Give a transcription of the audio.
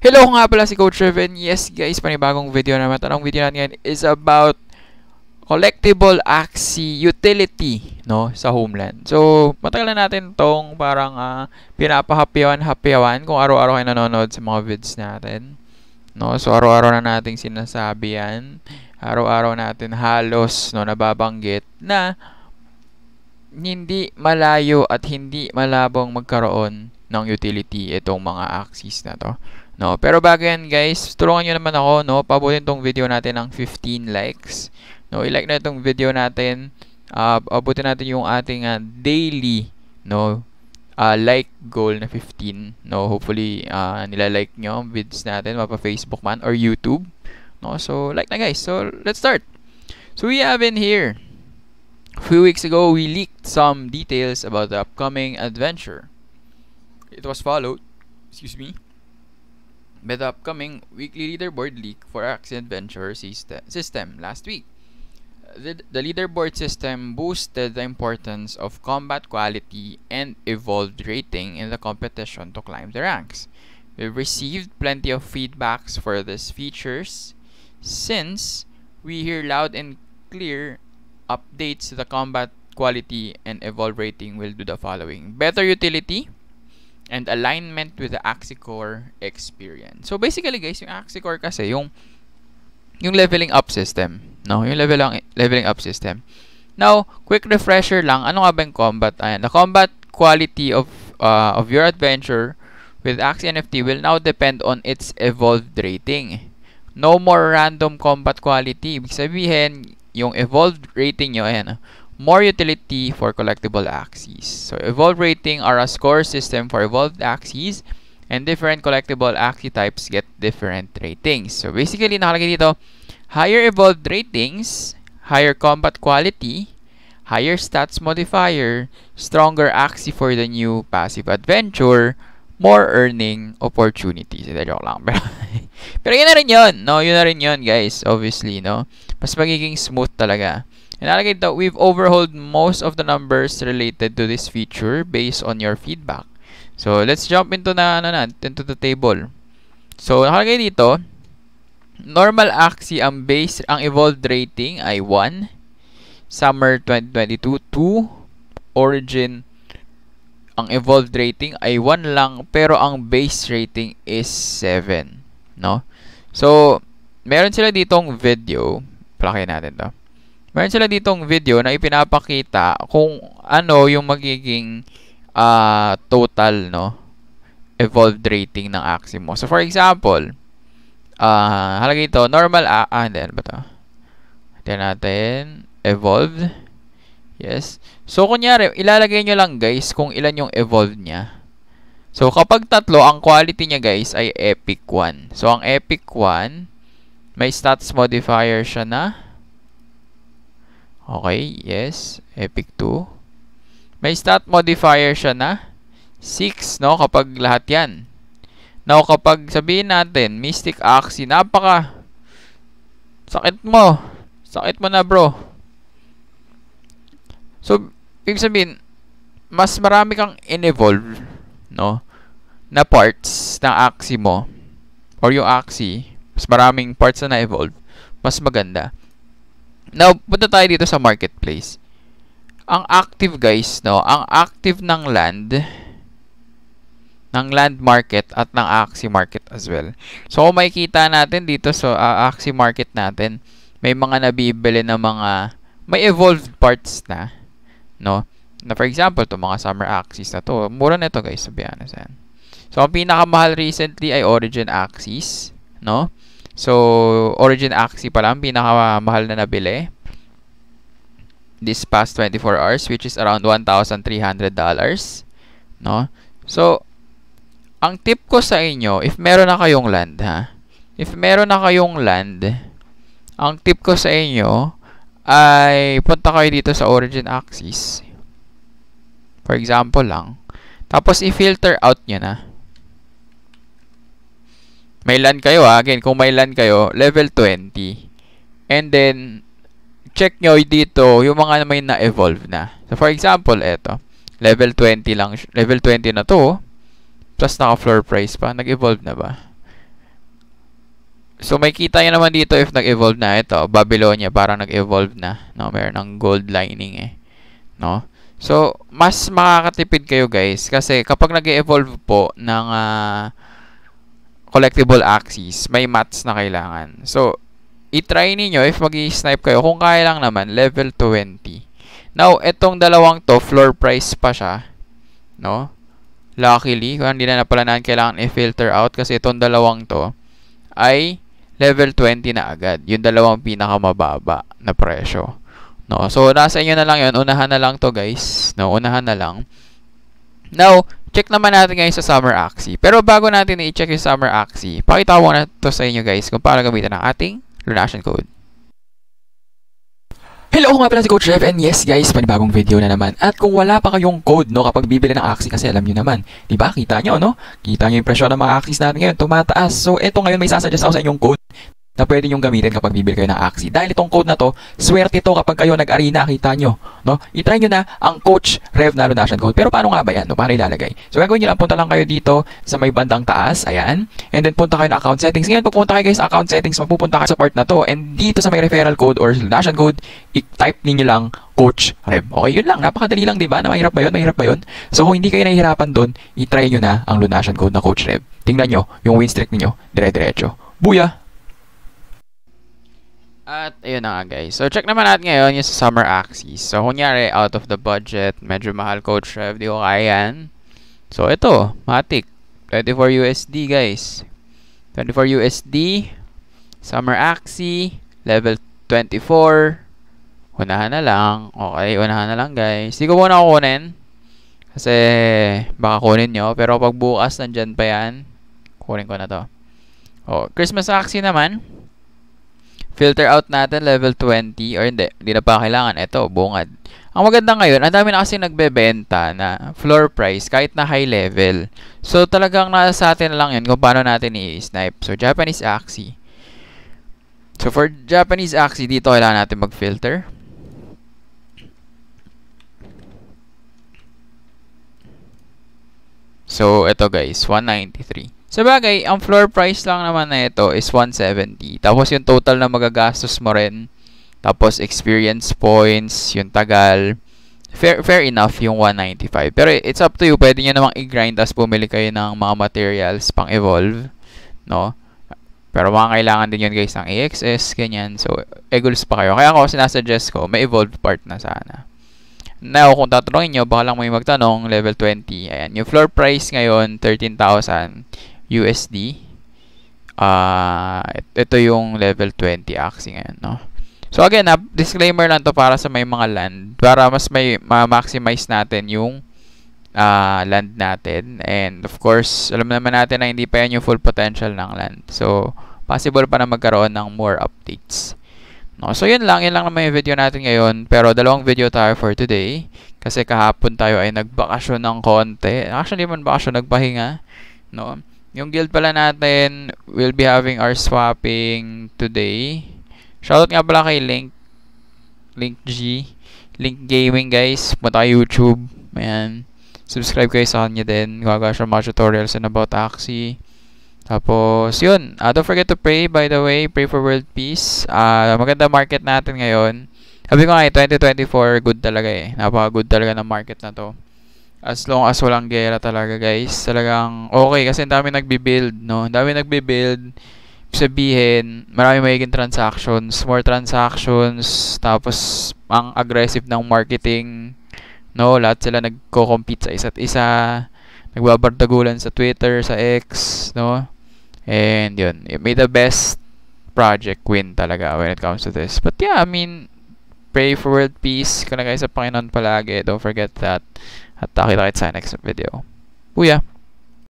Hello nga pala si Coach Reven. Yes guys, panibagong video naman. Ang video natin ngayon is about collectible axi utility no sa homeland. So, matagal na natin tong parang uh, pinapahapyawan-hapyawan kung araw-araw kayo nanonood sa mga vids natin. No, so araw-araw na nating sinasabi yan. Araw-araw natin halos no nababanggit na hindi malayo at hindi malabong magkaroon ng utility itong mga axis na to. No, pero bago yan guys, tulungan nyo naman ako, no, pabutin tong video natin ng 15 likes. No, i-like na itong video natin. Uh, abutin natin yung ating uh, daily, no, uh, like goal na 15. No, hopefully, uh, nila-like nyo ang vids natin, mapa-Facebook man or YouTube. No, so, like na guys. So, let's start. So, we have in here, a few weeks ago, we leaked some details about the upcoming adventure. It was followed, excuse me, by the upcoming weekly leaderboard leak for Accident Venture system last week. The, the leaderboard system boosted the importance of combat quality and evolved rating in the competition to climb the ranks. We've received plenty of feedbacks for these features since we hear loud and clear updates to the combat quality and evolve rating will do the following. Better utility, and alignment with the AxiCore experience. So basically guys, yung AxiCore kasi yung yung leveling up system, no? Yung level ang leveling up system. Now, quick refresher lang, ano nga ba yung combat? Ayan, the combat quality of uh, of your adventure with Axie NFT will now depend on its evolved rating. No more random combat quality. Ibig sabihin, yung evolved rating nyo, ayan, more utility for collectible axes. So evolve rating are a score system for evolved axes and different collectible axis types get different ratings. So basically, nakalagay dito, higher evolved ratings, higher combat quality, higher stats modifier, stronger axis for the new passive adventure, more earning opportunities. Ito, joke lang. Pero, pero yun na rin yun. No? Yun na rin yun, guys. Obviously, no? Mas magiging smooth talaga. Inalagay ito, we've overhauled most of the numbers related to this feature based on your feedback. So, let's jump into na, ano na, into the table. So, nakalagay dito, normal axi ang base, ang evolved rating ay 1, summer 2022, 2, origin, ang evolved rating ay 1 lang, pero ang base rating is 7. No? So, meron sila ditong video. Plakayan natin to. Meron sila ditong video na ipinapakita kung ano yung magiging uh, total, no? Evolved rating ng axi mo. So, for example, uh, halaga ito, normal, uh, ah, hindi, ano ba ito? Tignan natin, evolved. Yes. So, kunyari, ilalagay nyo lang, guys, kung ilan yung evolved niya. So, kapag tatlo, ang quality niya, guys, ay epic 1. So, ang epic 1, may stats modifier siya na Okay, yes. Epic 2. May stat modifier siya na 6, no? Kapag lahat yan. Now, kapag sabihin natin, Mystic Axie, napaka sakit mo. Sakit mo na, bro. So, ibig sabihin, mas marami kang in-evolve, no? Na parts ng Axie mo. Or yung Axie. Mas maraming parts na na-evolve. Mas maganda. Now, punta tayo dito sa marketplace. Ang active guys, no, ang active ng land ng land market at ng Axie market as well. So, kung makikita natin dito sa so, uh, ah, Axie market natin, may mga nabibili na mga may evolved parts na, no? Na for example, 'tong mga summer axis na to, mura na guys, to be So, ang pinakamahal recently ay Origin Axis, no? So, Origin Axie pala ang pinakamahal na nabili this past 24 hours which is around $1,300. No? So, ang tip ko sa inyo, if meron na kayong land ha, if meron na kayong land, ang tip ko sa inyo ay punta kayo dito sa origin axis. For example lang. Tapos i-filter out nyo na. May LAN kayo ha. Again, kung may LAN kayo, level 20. And then, check nyo dito yung mga may na-evolve na. So, for example, eto. Level 20 lang. Level 20 na to. Oh. Plus, naka-floor price pa. Nag-evolve na ba? So, may kita nyo naman dito if nag-evolve na. Ito, Babylonia, parang nag-evolve na. No, meron ng gold lining eh. No? So, mas makakatipid kayo guys. Kasi, kapag nag-evolve po ng... Uh, collectible axis, may mats na kailangan. So, i-try ninyo if mag snipe kayo, kung kaya lang naman, level 20. Now, itong dalawang to, floor price pa siya. No? Luckily, kung hindi na napalanan, kailangan i-filter out kasi itong dalawang to ay level 20 na agad. Yung dalawang pinakamababa na presyo. No? So, nasa inyo na lang yun. Unahan na lang to guys. No? Unahan na lang. Now, check naman natin guys sa summer axis. Pero bago natin i-check yung summer axis, pakita ko na to sa inyo guys kung paano gamitin ang ating lunation code. Hello nga pala si Coach Rev and yes guys, panibagong video na naman. At kung wala pa kayong code no kapag bibili ng Axie kasi alam niyo naman, 'di ba? Kita niyo no? Kita niyo yung presyo ng mga Axies natin ngayon, tumataas. So eto ngayon may sasuggest ako sa inyong code na pwede nyo gamitin kapag bibili kayo ng Axie. Dahil itong code na to, swerte to kapag kayo nag-arena, kita nyo. No? I-try nyo na ang Coach Rev na Lunation Code. Pero paano nga ba yan? No? Paano ilalagay? So gagawin nyo lang, punta lang kayo dito sa may bandang taas. Ayan. And then punta kayo ng account settings. Ngayon, pupunta kayo guys sa account settings, mapupunta kayo sa part na to. And dito sa may referral code or Lunation Code, i-type ninyo lang Coach Rev. Okay, yun lang. Napakadali lang, di ba? Na mahirap ba yun? Mahirap ba yun? So, kung hindi kayo nahihirapan doon, i-try nyo na ang lunation code na Coach Rev. Tingnan nyo, yung win streak ninyo, dire-diretso. Buya! At ayun na nga guys. So check naman natin ngayon yung summer axis. So kunyari out of the budget, medyo mahal coach rev, di ko kaya So ito, Matic. 24 USD guys. 24 USD, summer axis, level 24. Unahan na lang. Okay, unahan na lang guys. Hindi ko muna kukunin. Kasi baka kunin nyo. Pero pag bukas, nandyan pa yan. Kunin ko na to. Oh, Christmas axis naman filter out natin level 20 or hindi, hindi na pa kailangan. Ito, bungad. Ang maganda ngayon, ang dami na kasi nagbebenta na floor price kahit na high level. So talagang nasa sa atin lang yun kung paano natin i-snipe. So Japanese Axie. So for Japanese Axie, dito kailangan natin mag-filter. So ito guys, 193. Sa bagay, ang floor price lang naman na ito is 170. Tapos yung total na magagastos mo rin, tapos experience points, yung tagal, fair, fair enough yung 195. Pero it's up to you, pwede nyo namang i-grind as bumili kayo ng mga materials pang evolve, no? Pero mga kailangan din yun guys ng AXS, ganyan. So, eagles pa kayo. Kaya ako, sinasuggest ko, may evolved part na sana. Now, kung tatanungin nyo, baka lang may magtanong, level 20. Ayan, yung floor price ngayon, 13,000. USD. Uh, ah, ito yung level 20 axis ngayon, no? So again, uh, disclaimer lang to para sa may mga land para mas may ma-maximize natin yung uh, land natin. And of course, alam naman natin na hindi pa yan yung full potential ng land. So possible pa na magkaroon ng more updates. No, so yun lang, yun lang naman yung video natin ngayon. Pero dalawang video tayo for today. Kasi kahapon tayo ay nagbakasyon ng konti. Actually, man bakasyon, nagpahinga. No? Yung guild pala natin, will be having our swapping today. Shoutout nga pala kay Link. Link G. Link Gaming guys. Punta kayo YouTube. Ayan. Subscribe kayo sa kanya din. Gagawa siya mga tutorials and about taxi. Tapos, yun. Uh, don't forget to pray, by the way. Pray for world peace. Uh, maganda market natin ngayon. Sabi ko nga, 2024, eh, good talaga eh. Napaka-good talaga ng market na to as long as walang gera talaga guys talagang okay kasi ang dami nagbi-build no ang dami nagbi-build sabihin marami magiging transactions more transactions tapos ang aggressive ng marketing no lahat sila nagko-compete sa isa't isa nagbabardagulan sa Twitter sa X no and yun made the best project win talaga when it comes to this but yeah I mean Pray for world peace. Kuna guys sa Panginoon palagi. Don't forget that. At nakita kita sa next video. Kuya!